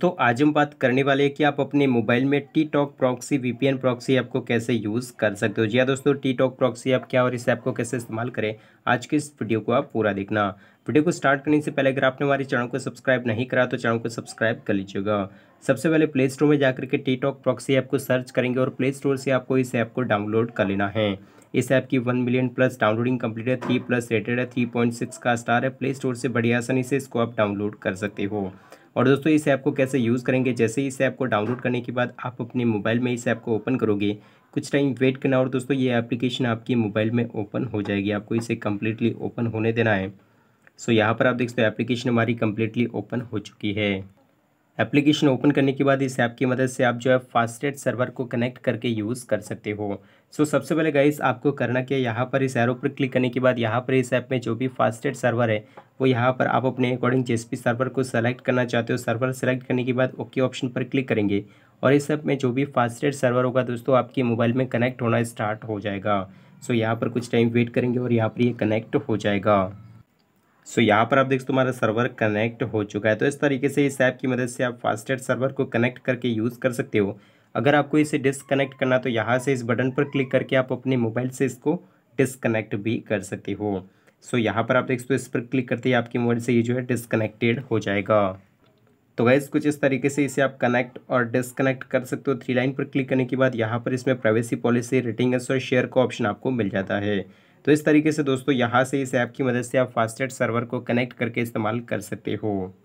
दोस्तों आज हम बात करने वाले हैं कि आप अपने मोबाइल में T talk proxy VPN proxy app को कैसे यूज़ कर सकते हो जी हाँ दोस्तों टी टॉक प्रॉक्सी ऐप क्या और इस ऐप को कैसे इस्तेमाल करें आज के इस वीडियो को आप पूरा देखना वीडियो को स्टार्ट करने से पहले अगर आपने हमारे चैनल को सब्सक्राइब नहीं करा तो चैनल को सब्सक्राइब कर लीजिएगा सबसे पहले प्ले स्टोर में जाकर के टी टॉक प्रॉक्सी ऐप को सर्च करेंगे और प्ले स्टोर से आपको इस ऐप को डाउनलोड कर लेना है इस ऐप की one million plus downloading complete है थ्री प्लस रेटेड है थ्री पॉइंट सिक्स का स्टार है प्ले स्टोर से बढ़िया आसानी से इसको आप डाउनलोड कर सकते हो और दोस्तों इस ऐप को कैसे यूज़ करेंगे जैसे इस ऐप को डाउनलोड करने के बाद आप अपने मोबाइल में इस ऐप को ओपन करोगे कुछ टाइम वेट करना और दोस्तों ये एप्लीकेशन आपके मोबाइल में ओपन हो जाएगी आपको इसे कम्प्लीटली ओपन होने देना है सो so, यहाँ पर आप देख सकते हो एप्लीकेशन हमारी कम्प्लीटली ओपन हो चुकी है एप्लीकेशन ओपन करने के बाद इस ऐप की मदद से आप जो है फास्टेड सर्वर को कनेक्ट करके यूज़ कर सकते हो सो so, सबसे पहले गाइस आपको करना क्या यहाँ पर इस एरो पर क्लिक करने के बाद यहाँ पर इस ऐप में जो भी फास्टेड सर्वर है वो यहाँ पर आप अपने अकॉर्डिंग जिस भी सर्वर को सेलेक्ट करना चाहते हो सर्वर सेलेक्ट करने के बाद ओके ऑप्शन पर क्लिक करेंगे और इस ऐप में जो भी फास्टेड सर्वर होगा दोस्तों आपके मोबाइल में कनेक्ट होना स्टार्ट हो जाएगा सो so, यहाँ पर कुछ टाइम वेट करेंगे और यहाँ पर ये यह कनेक्ट हो जाएगा सो यहाँ पर आप देख सकते हमारा सर्वर कनेक्ट हो चुका है तो इस तरीके से इस ऐप की मदद से आप फास्टेड सर्वर को कनेक्ट करके यूज़ कर सकते हो अगर आपको इसे डिसकनेक्ट करना तो यहाँ से इस बटन पर क्लिक करके आप अपने मोबाइल से इसको डिसकनेक्ट भी कर सकते हो सो so, यहाँ पर आप देख सकते हो इस पर क्लिक करते ही आपके मोबाइल से ये जो है डिसकनेक्टेड हो जाएगा तो वैसे कुछ इस तरीके से इसे आप कनेक्ट और डिसकनेक्ट कर सकते हो थ्री लाइन पर क्लिक करने के बाद यहाँ पर इसमें प्राइवेसी पॉलिसी रेटिंग और शेयर का ऑप्शन आपको मिल जाता है तो इस तरीके से दोस्तों यहाँ से इस ऐप की मदद से आप फास्टेड सर्वर को कनेक्ट करके इस्तेमाल कर सकते हो